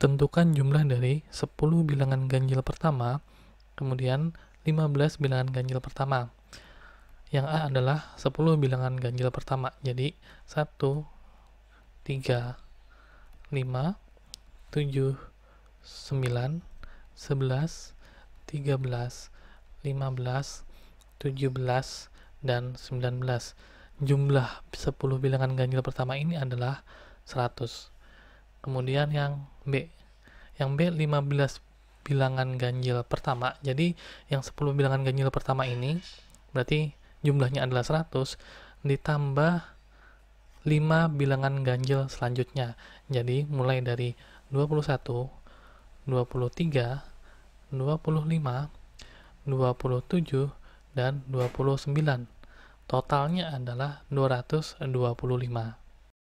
Tentukan jumlah dari 10 bilangan ganjil pertama, kemudian 15 bilangan ganjil pertama. Yang A adalah 10 bilangan ganjil pertama. Jadi 1 3 5 7 9 11 13 15 17 dan 19. Jumlah 10 bilangan ganjil pertama ini adalah 100 kemudian yang B yang B 15 bilangan ganjil pertama jadi yang 10 bilangan ganjil pertama ini berarti jumlahnya adalah 100 ditambah 5 bilangan ganjil selanjutnya jadi mulai dari 21 23 25 27 dan 29 totalnya adalah 225